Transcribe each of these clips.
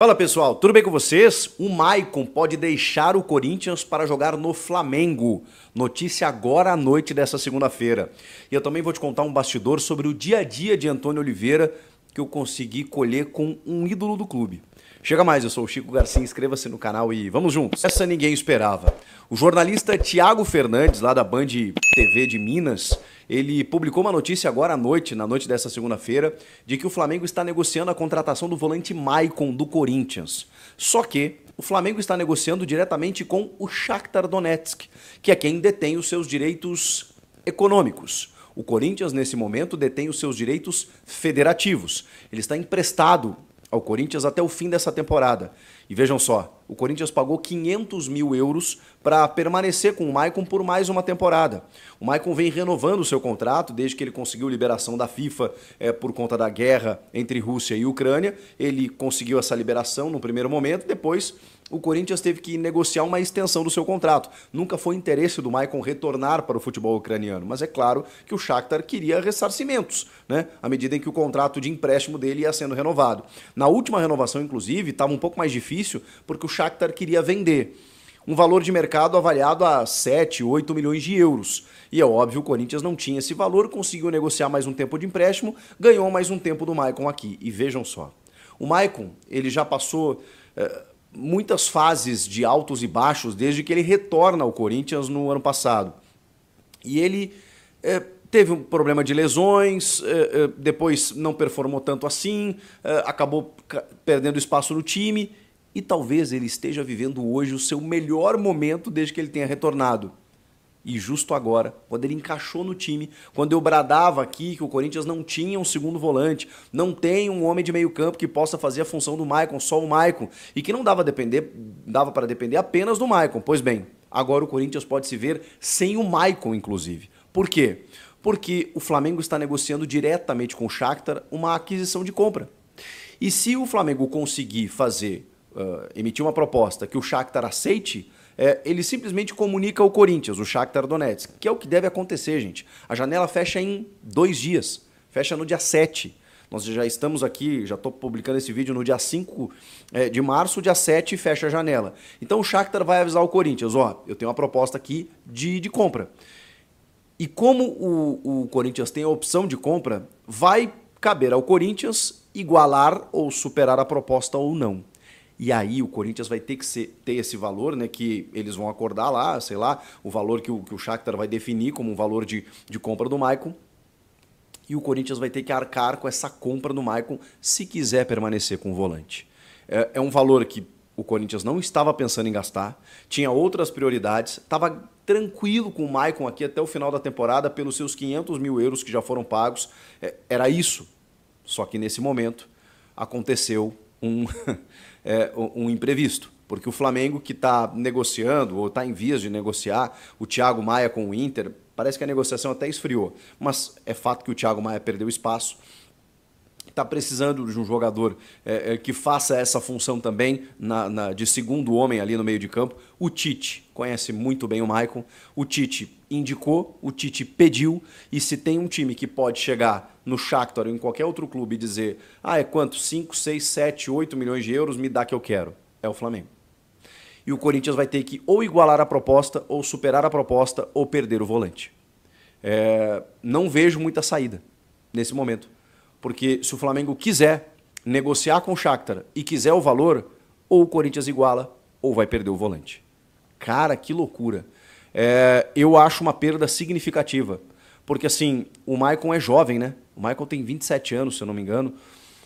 Fala pessoal, tudo bem com vocês? O Maicon pode deixar o Corinthians para jogar no Flamengo. Notícia agora à noite dessa segunda-feira. E eu também vou te contar um bastidor sobre o dia a dia de Antônio Oliveira que eu consegui colher com um ídolo do clube. Chega mais, eu sou o Chico Garcia, inscreva-se no canal e vamos juntos. Essa ninguém esperava. O jornalista Tiago Fernandes, lá da Band TV de Minas, ele publicou uma notícia agora à noite, na noite dessa segunda-feira, de que o Flamengo está negociando a contratação do volante Maicon do Corinthians. Só que o Flamengo está negociando diretamente com o Shakhtar Donetsk, que é quem detém os seus direitos econômicos. O Corinthians, nesse momento, detém os seus direitos federativos. Ele está emprestado ao Corinthians até o fim dessa temporada. E vejam só, o Corinthians pagou 500 mil euros para permanecer com o Maicon por mais uma temporada. O Maicon vem renovando o seu contrato desde que ele conseguiu liberação da FIFA é, por conta da guerra entre Rússia e Ucrânia. Ele conseguiu essa liberação no primeiro momento, depois o Corinthians teve que negociar uma extensão do seu contrato. Nunca foi interesse do Maicon retornar para o futebol ucraniano, mas é claro que o Shakhtar queria ressarcimentos, né? À medida em que o contrato de empréstimo dele ia sendo renovado. Na última renovação, inclusive, estava um pouco mais difícil difícil, porque o Shakhtar queria vender. Um valor de mercado avaliado a 7, 8 milhões de euros. E é óbvio, o Corinthians não tinha esse valor, conseguiu negociar mais um tempo de empréstimo, ganhou mais um tempo do Maicon aqui. E vejam só, o Maicon, ele já passou é, muitas fases de altos e baixos desde que ele retorna ao Corinthians no ano passado. E ele é, teve um problema de lesões, é, depois não performou tanto assim, acabou perdendo espaço no time e talvez ele esteja vivendo hoje o seu melhor momento desde que ele tenha retornado. E justo agora, quando ele encaixou no time, quando eu bradava aqui que o Corinthians não tinha um segundo volante, não tem um homem de meio campo que possa fazer a função do Maicon, só o Maicon, e que não dava depender, dava para depender apenas do Maicon. Pois bem, agora o Corinthians pode se ver sem o Maicon, inclusive. Por quê? Porque o Flamengo está negociando diretamente com o Shakhtar uma aquisição de compra. E se o Flamengo conseguir fazer uh, eh, emitir uma proposta que o Shakhtar aceite, é, ele simplesmente comunica ao Corinthians, o Shakhtar Donetsk, que é o que deve acontecer, gente. A janela fecha em dois dias, fecha no dia 7. Nós já estamos aqui, já estou publicando esse vídeo no dia 5 é, eh, de março, dia 7 fecha a janela. Então o Shakhtar vai avisar o Corinthians, ó, eu tenho uma proposta aqui de, de compra. E como o, o Corinthians tem a opção de compra, vai caber ao Corinthians igualar ou superar a proposta ou não. E aí o Corinthians vai ter que ser, ter esse valor, né? Que eles vão acordar lá, sei lá, o valor que o, que o Shakhtar vai definir como um valor de, de compra do Maicon. E o Corinthians vai ter que arcar com essa compra do Maicon se quiser permanecer com o volante. é, é um valor que o Corinthians não estava pensando em gastar, tinha outras prioridades, estava tranquilo com o Maicon aqui até o final da temporada pelos seus 500 mil euros que já foram pagos. É, era isso. Só que nesse momento aconteceu um, é, um imprevisto. Porque o Flamengo, que está negociando ou está em vias de negociar o Thiago Maia com o Inter, parece que a negociação até esfriou. Mas é fato que o Thiago Maia perdeu espaço está precisando de um jogador é, é, que faça essa função também na, na, de segundo homem ali no meio de campo. O Tite conhece muito bem o Maicon. O Tite indicou, o Tite pediu. E se tem um time que pode chegar no Shakhtar ou em qualquer outro clube e dizer: ah, é quanto? 5, 6, 7, 8 milhões de euros, me dá que eu quero. É o Flamengo e o Corinthians vai ter que ou igualar a proposta, ou superar a proposta, ou perder o volante. É, não vejo muita saída nesse momento. Porque se o Flamengo quiser negociar com o Shakhtar e quiser o valor, ou o Corinthians iguala ou vai perder o volante. Cara, que loucura. É, eu acho uma perda significativa. Porque assim, o Maicon é jovem, né? O Maicon tem 27 anos, se eu não me engano.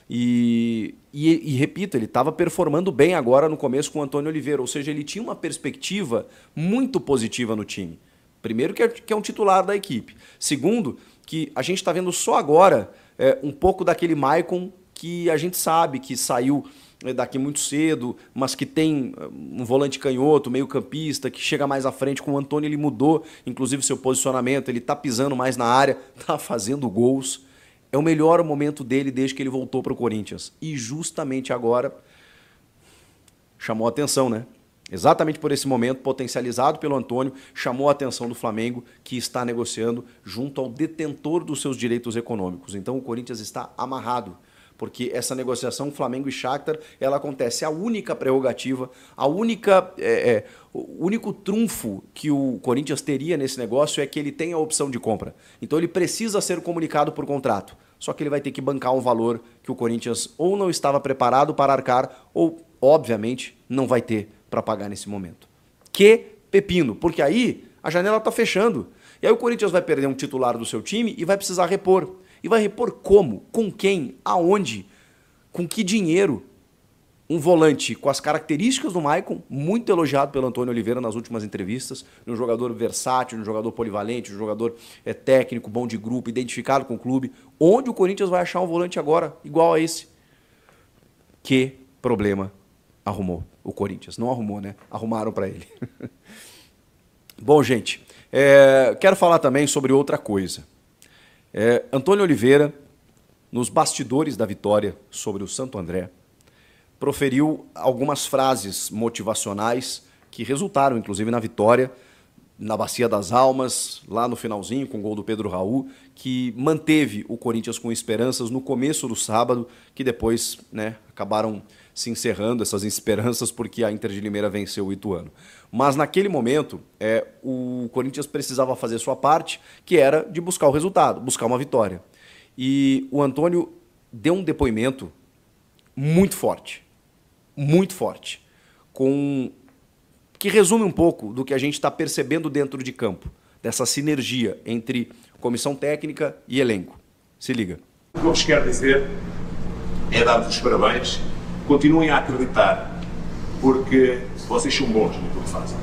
E, e, e repito, ele estava performando bem agora no começo com o Antônio Oliveira. Ou seja, ele tinha uma perspectiva muito positiva no time. Primeiro, que é, que é um titular da equipe. Segundo, que a gente está vendo só agora é, um pouco daquele Maicon que a gente sabe que saiu é, daqui muito cedo, mas que tem é, um volante canhoto, meio campista, que chega mais à frente. Com o Antônio ele mudou, inclusive, seu posicionamento, ele está pisando mais na área, está fazendo gols. É o melhor momento dele desde que ele voltou para o Corinthians. E justamente agora chamou a atenção, né? Exatamente por esse momento, potencializado pelo Antônio, chamou a atenção do Flamengo, que está negociando junto ao detentor dos seus direitos econômicos. Então o Corinthians está amarrado porque essa negociação Flamengo e Shakhtar ela acontece a única prerrogativa, a única é, é, o único trunfo que o Corinthians teria nesse negócio é que ele tem a opção de compra. Então ele precisa ser comunicado por contrato. Só que ele vai ter que bancar um valor que o Corinthians ou não estava preparado para arcar ou obviamente não vai ter para pagar nesse momento. Que pepino, porque aí a janela está fechando. E aí o Corinthians vai perder um titular do seu time e vai precisar repor. E vai repor como? Com quem? Aonde? Com que dinheiro? Um volante com as características do Maicon, muito elogiado pelo Antônio Oliveira nas últimas entrevistas, um jogador versátil, um jogador polivalente, um jogador é, técnico, bom de grupo, identificado com o clube. Onde o Corinthians vai achar um volante agora igual a esse? Que problema arrumou. O Corinthians não arrumou, né? Arrumaram para ele. Bom, gente, é, quero falar também sobre outra coisa. É, Antônio Oliveira, nos bastidores da vitória sobre o Santo André, proferiu algumas frases motivacionais que resultaram, inclusive, na vitória na Bacia das Almas, lá no finalzinho, com o gol do Pedro Raul, que manteve o Corinthians com esperanças no começo do sábado, que depois né, acabaram se encerrando, essas esperanças, porque a Inter de Limeira venceu o Ituano. Mas naquele momento, é, o Corinthians precisava fazer sua parte, que era de buscar o resultado, buscar uma vitória. E o Antônio deu um depoimento muito forte, muito forte, com que resume um pouco do que a gente está percebendo dentro de campo, dessa sinergia entre comissão técnica e elenco. Se liga. O que eu vos quero dizer é dar-vos parabéns continuem a acreditar, porque vocês são bons no que fazem.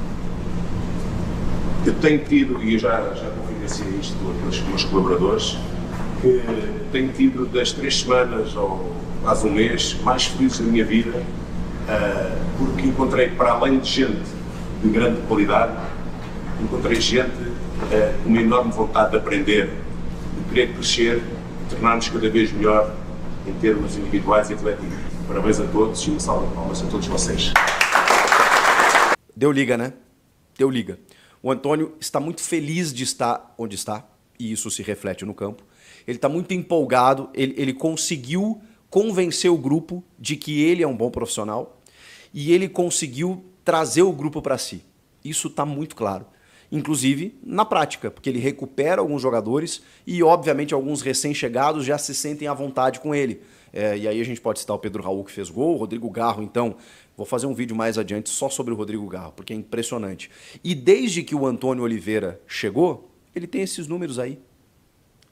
Eu tenho tido, e eu já, já confidenciei isto com aqueles meus colaboradores, que tenho tido das três semanas ou quase um mês mais felizes da minha vida, ah, porque encontrei, para além de gente de grande qualidade, encontrei gente ah, com uma enorme vontade de aprender, de querer crescer, tornamo-nos cada vez melhor em termos individuais e coletivos. Parabéns a todos e uma salva de palmas a todos vocês. Deu liga, né? Deu liga. O Antônio está muito feliz de estar onde está, e isso se reflete no campo. Ele está muito empolgado, ele, ele conseguiu convencer o grupo de que ele é um bom profissional e ele conseguiu trazer o grupo para si. Isso está muito claro inclusive na prática, porque ele recupera alguns jogadores e, obviamente, alguns recém-chegados já se sentem à vontade com ele. É, e aí a gente pode citar o Pedro Raul que fez gol, o Rodrigo Garro, então. Vou fazer um vídeo mais adiante só sobre o Rodrigo Garro, porque é impressionante. E desde que o Antônio Oliveira chegou, ele tem esses números aí.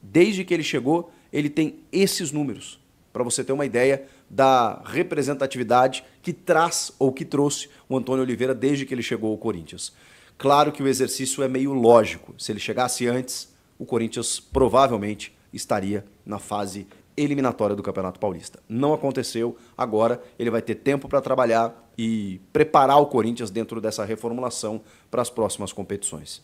Desde que ele chegou, ele tem esses números. Para você ter uma ideia da representatividade que traz ou que trouxe o Antônio Oliveira desde que ele chegou ao Corinthians. Claro que o exercício é meio lógico. Se ele chegasse antes, o Corinthians provavelmente estaria na fase eliminatória do Campeonato Paulista. Não aconteceu, agora ele vai ter tempo para trabalhar e preparar o Corinthians dentro dessa reformulação para as próximas competições.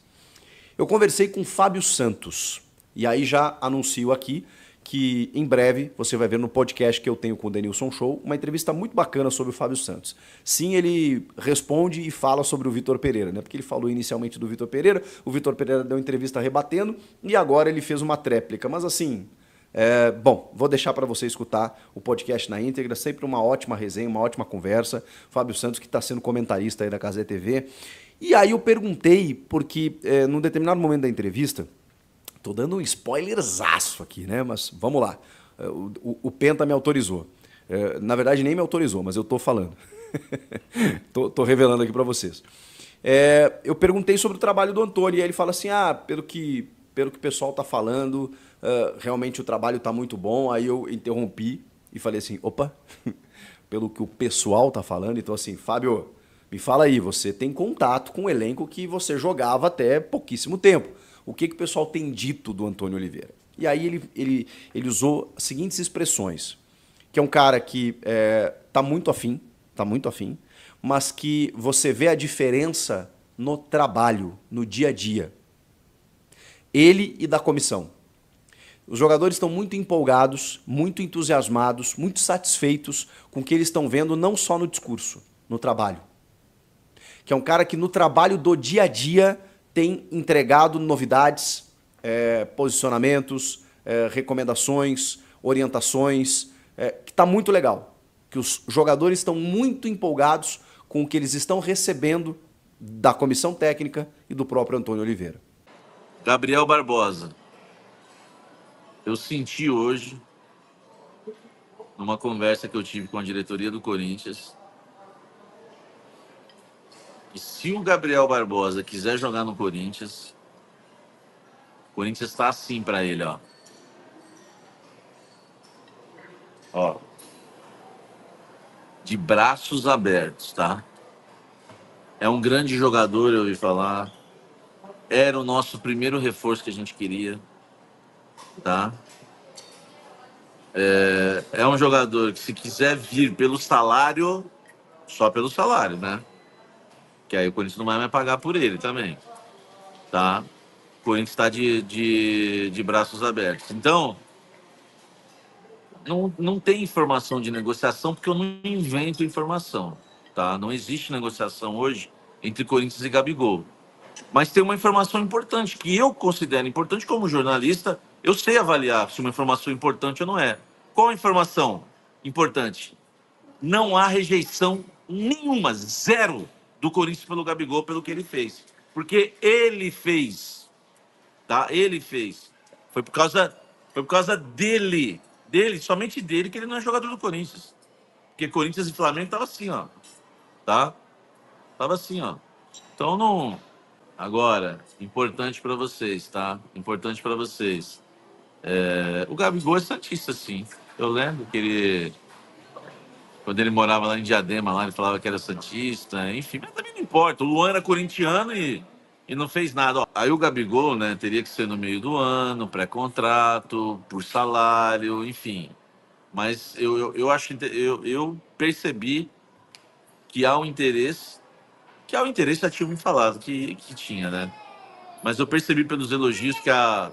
Eu conversei com Fábio Santos e aí já anuncio aqui que em breve você vai ver no podcast que eu tenho com o Denilson Show, uma entrevista muito bacana sobre o Fábio Santos. Sim, ele responde e fala sobre o Vitor Pereira, né? Porque ele falou inicialmente do Vitor Pereira, o Vitor Pereira deu entrevista rebatendo e agora ele fez uma tréplica. Mas assim, é, bom, vou deixar para você escutar o podcast na íntegra, sempre uma ótima resenha, uma ótima conversa. Fábio Santos, que está sendo comentarista aí da Casa TV. E aí eu perguntei, porque é, num determinado momento da entrevista, Tô dando um spoilerzaço aqui, né? Mas vamos lá. É, o, o, o Penta me autorizou. É, na verdade, nem me autorizou, mas eu tô falando. tô, tô, revelando aqui para vocês. É, eu perguntei sobre o trabalho do Antônio e ele fala assim: ah, pelo que, pelo que o pessoal tá falando, uh, realmente o trabalho tá muito bom. Aí eu interrompi e falei assim: opa, pelo que o pessoal tá falando. Então, assim, Fábio, me fala aí, você tem contato com o um elenco que você jogava até pouquíssimo tempo o que, que o pessoal tem dito do Antônio Oliveira. E aí ele, ele, ele usou as seguintes expressões, que é um cara que é tá muito afim, está muito afim, mas que você vê a diferença no trabalho, no dia a dia. Ele e da comissão. Os jogadores estão muito empolgados, muito entusiasmados, muito satisfeitos com o que eles estão vendo, não só no discurso, no trabalho. Que é um cara que no trabalho do dia a dia tem entregado novidades, é, posicionamentos, é, recomendações, orientações, é, que está muito legal. Que os jogadores estão muito empolgados com o que eles estão recebendo da comissão técnica e do próprio Antônio Oliveira. Gabriel Barbosa, eu senti hoje, numa conversa que eu tive com a diretoria do Corinthians, e se o Gabriel Barbosa quiser jogar no Corinthians, o Corinthians está assim para ele, ó. Ó. De braços abertos, tá? É um grande jogador, eu ouvi falar. Era o nosso primeiro reforço que a gente queria, tá? É, é um jogador que se quiser vir pelo salário, só pelo salário, né? Que aí o Corinthians não vai mais pagar por ele também. Tá? O Corinthians está de, de, de braços abertos. Então, não, não tem informação de negociação, porque eu não invento informação. Tá? Não existe negociação hoje entre Corinthians e Gabigol. Mas tem uma informação importante, que eu considero importante como jornalista, eu sei avaliar se uma informação é importante ou não é. Qual a informação importante? Não há rejeição nenhuma, zero, do Corinthians pelo Gabigol, pelo que ele fez. Porque ele fez. Tá? Ele fez. Foi por causa, foi por causa dele, dele, somente dele, que ele não é jogador do Corinthians. Porque Corinthians e Flamengo tava assim, ó. Tá? Tava assim, ó. Então não. Agora, importante para vocês, tá? Importante para vocês. É... O Gabigol é Santista, sim. Eu lembro que ele quando ele morava lá em Diadema, lá, ele falava que era Santista, enfim, mas também não importa. O Luan era corintiano e, e não fez nada. Ó, aí o Gabigol, né, teria que ser no meio do ano, pré-contrato, por salário, enfim. Mas eu, eu, eu acho eu, eu percebi que há um interesse, que há um interesse, já tinha me falado que, que tinha, né? Mas eu percebi pelos elogios que a,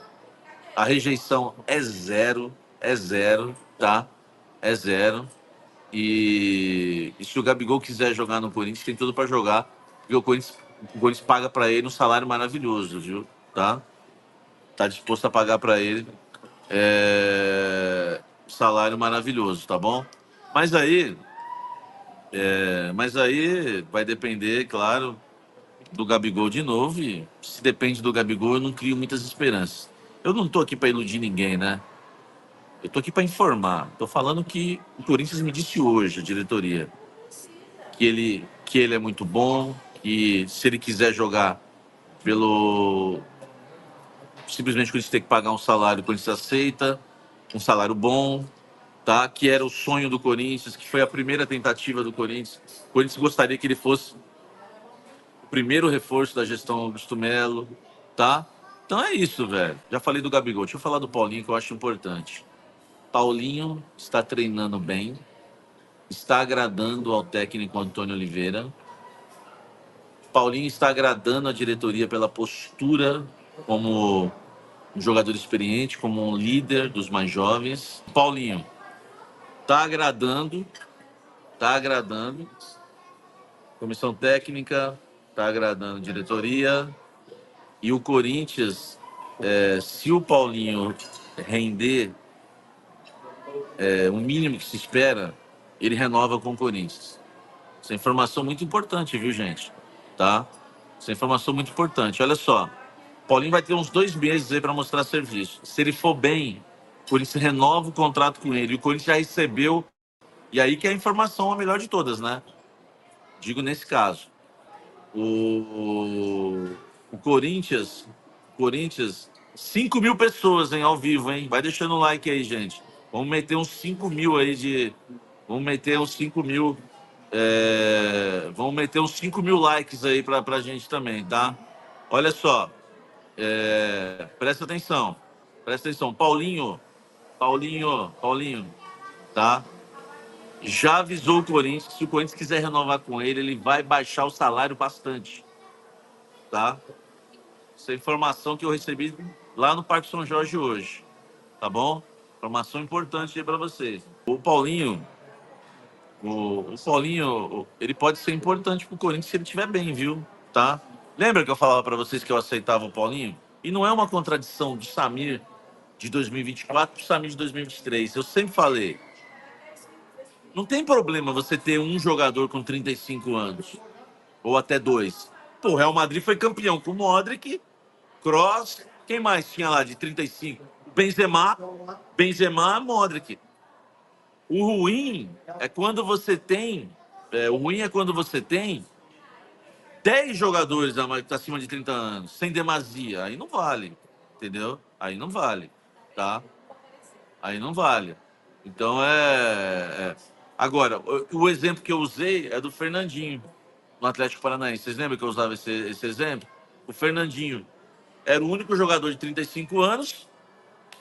a rejeição é zero, é zero, tá? É zero. E, e se o Gabigol quiser jogar no Corinthians, tem tudo para jogar, porque o Corinthians, o Corinthians paga para ele um salário maravilhoso, viu? Tá? Tá disposto a pagar para ele é, salário maravilhoso, tá bom? Mas aí, é, mas aí vai depender, claro, do Gabigol de novo. E se depende do Gabigol, eu não crio muitas esperanças. Eu não estou aqui para iludir ninguém, né? Eu estou aqui para informar. Estou falando que o Corinthians me disse hoje, a diretoria, que ele, que ele é muito bom, que se ele quiser jogar pelo. Simplesmente o Corinthians tem que pagar um salário, o Corinthians aceita, um salário bom, tá? que era o sonho do Corinthians, que foi a primeira tentativa do Corinthians. O Corinthians gostaria que ele fosse o primeiro reforço da gestão Augusto Melo, tá? Então é isso, velho. Já falei do Gabigol, deixa eu falar do Paulinho que eu acho importante. Paulinho está treinando bem, está agradando ao técnico Antônio Oliveira. Paulinho está agradando a diretoria pela postura como um jogador experiente, como um líder dos mais jovens. Paulinho, está agradando, está agradando. Comissão técnica, está agradando diretoria. E o Corinthians, é, se o Paulinho render é, o mínimo que se espera, ele renova com o Corinthians. Essa informação é muito importante, viu, gente? Tá? Essa informação é muito importante. Olha só, Paulinho vai ter uns dois meses aí para mostrar serviço. Se ele for bem, o Corinthians renova o contrato com ele. O Corinthians já recebeu. E aí que é a informação é a melhor de todas, né? Digo nesse caso. O, o Corinthians, Corinthians, 5 mil pessoas, hein, ao vivo, hein? Vai deixando o like aí, gente. Vamos meter uns 5 mil aí de. Vamos meter uns 5 mil. É... Vamos meter uns 5 mil likes aí pra, pra gente também, tá? Olha só. É... Presta atenção. Presta atenção. Paulinho. Paulinho. Paulinho. Tá? Já avisou o Corinthians que se o Corinthians quiser renovar com ele, ele vai baixar o salário bastante. Tá? Essa é informação que eu recebi lá no Parque São Jorge hoje. Tá bom? Informação importante aí para você. O Paulinho, o, o, Paulinho, ele pode ser importante pro Corinthians se ele estiver bem, viu? Tá? Lembra que eu falava para vocês que eu aceitava o Paulinho? E não é uma contradição do Samir de 2024 pro Samir de 2023. Eu sempre falei, não tem problema você ter um jogador com 35 anos ou até dois. Pô, o Real Madrid foi campeão com o Modric, Cross, quem mais tinha lá de 35? Benzema, Benzema, é Modric. O ruim é quando você tem, é, o ruim é quando você tem 10 jogadores acima de 30 anos, sem demasia, aí não vale, entendeu? Aí não vale, tá? Aí não vale. Então é, é. Agora, o exemplo que eu usei é do Fernandinho, no Atlético Paranaense. Vocês lembram que eu usava esse, esse exemplo? O Fernandinho era o único jogador de 35 anos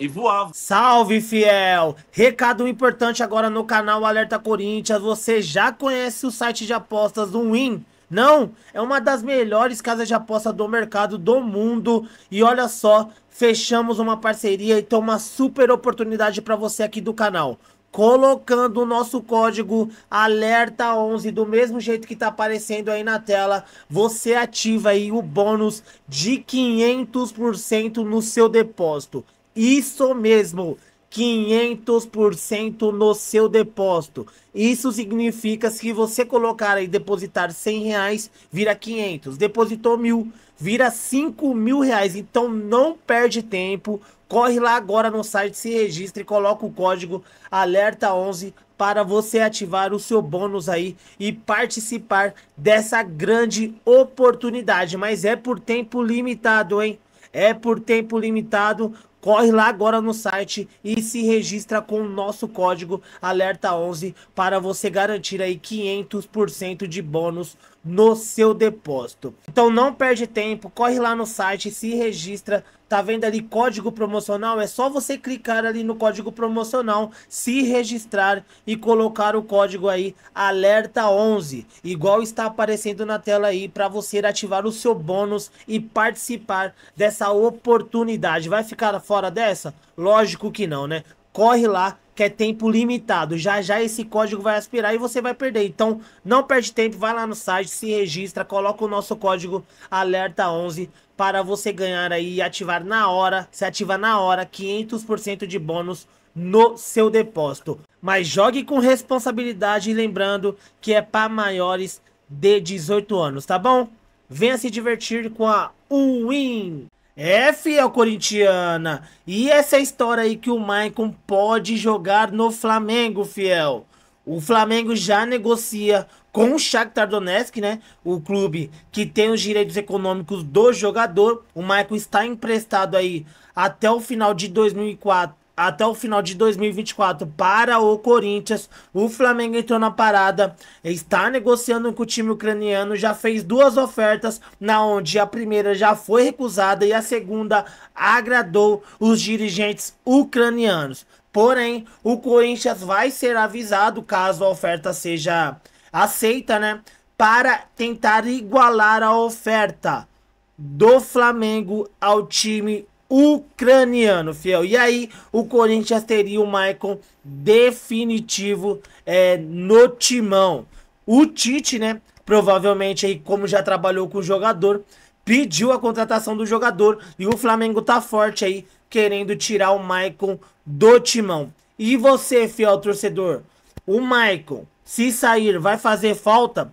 e voava. Salve, fiel! Recado importante agora no canal Alerta Corinthians. Você já conhece o site de apostas do Win? Não, é uma das melhores casas de aposta do mercado do mundo. E olha só, fechamos uma parceria e tem uma super oportunidade para você aqui do canal. Colocando o nosso código alerta11 do mesmo jeito que está aparecendo aí na tela, você ativa aí o bônus de 500% no seu depósito. Isso mesmo, 500% no seu depósito. Isso significa que você colocar e depositar 100 reais, vira 500. Depositou mil, vira 5 mil reais. Então não perde tempo. Corre lá agora no site, se registra e coloca o código ALERTA11 para você ativar o seu bônus aí e participar dessa grande oportunidade. Mas é por tempo limitado, hein? É por tempo limitado. Corre lá agora no site e se registra com o nosso código ALERTA11 para você garantir aí 500% de bônus no seu depósito. Então não perde tempo, corre lá no site, se registra, tá vendo ali código promocional? É só você clicar ali no código promocional, se registrar e colocar o código aí alerta11, igual está aparecendo na tela aí para você ativar o seu bônus e participar dessa oportunidade. Vai ficar fora dessa? Lógico que não, né? corre lá, que é tempo limitado. Já já esse código vai aspirar e você vai perder. Então, não perde tempo, vai lá no site, se registra, coloca o nosso código alerta11 para você ganhar aí e ativar na hora, se ativa na hora, 500% de bônus no seu depósito. Mas jogue com responsabilidade e lembrando que é para maiores de 18 anos, tá bom? Venha se divertir com a Win. É, fiel corintiana. E essa é história aí que o Maicon pode jogar no Flamengo, fiel. O Flamengo já negocia com o Shakhtar Donetsk, né? O clube que tem os direitos econômicos do jogador. O Maicon está emprestado aí até o final de 2004 até o final de 2024 para o Corinthians. O Flamengo entrou na parada, está negociando com o time ucraniano, já fez duas ofertas, na onde a primeira já foi recusada e a segunda agradou os dirigentes ucranianos. Porém, o Corinthians vai ser avisado caso a oferta seja aceita, né? Para tentar igualar a oferta do Flamengo ao time ucraniano, fiel. E aí, o Corinthians teria o Maicon definitivo é, no timão. O Tite, né? Provavelmente, aí, como já trabalhou com o jogador, pediu a contratação do jogador. E o Flamengo tá forte aí, querendo tirar o Maicon do timão. E você, fiel torcedor? O Maicon, se sair, vai fazer falta?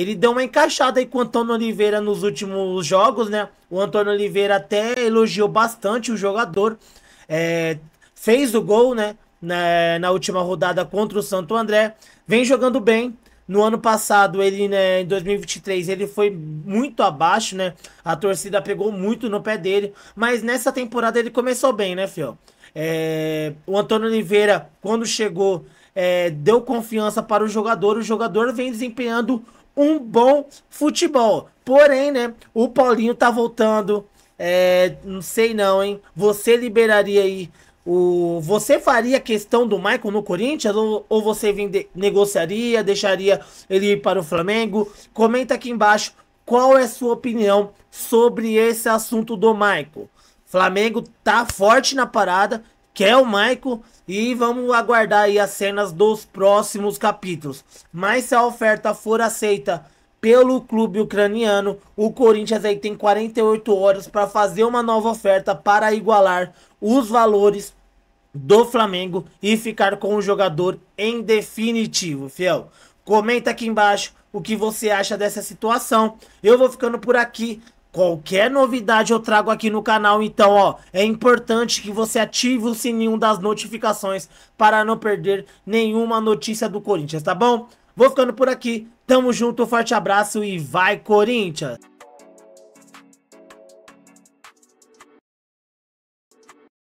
Ele deu uma encaixada aí com o Antônio Oliveira nos últimos jogos, né? O Antônio Oliveira até elogiou bastante o jogador. É, fez o gol, né? Na, na, última rodada contra o Santo André. Vem jogando bem. No ano passado, ele, né, em 2023, ele foi muito abaixo, né? A torcida pegou muito no pé dele. Mas nessa temporada ele começou bem, né, Fio? É, o Antônio Oliveira, quando chegou, é, deu confiança para o jogador. O jogador vem desempenhando um bom futebol. Porém, né, o Paulinho tá voltando. É, não sei não, hein? Você liberaria aí o. Você faria questão do Michael no Corinthians? Ou, ou você vende, negociaria, deixaria ele ir para o Flamengo? Comenta aqui embaixo qual é a sua opinião sobre esse assunto do Michael. Flamengo tá forte na parada que é o Maico e vamos aguardar aí as cenas dos próximos capítulos. Mas se a oferta for aceita pelo clube ucraniano, o Corinthians aí tem 48 horas para fazer uma nova oferta para igualar os valores do Flamengo e ficar com o jogador em definitivo, fiel. Comenta aqui embaixo o que você acha dessa situação. Eu vou ficando por aqui. Qualquer novidade eu trago aqui no canal, então, ó, é importante que você ative o sininho das notificações para não perder nenhuma notícia do Corinthians, tá bom? Vou ficando por aqui. Tamo junto, forte abraço e vai Corinthians!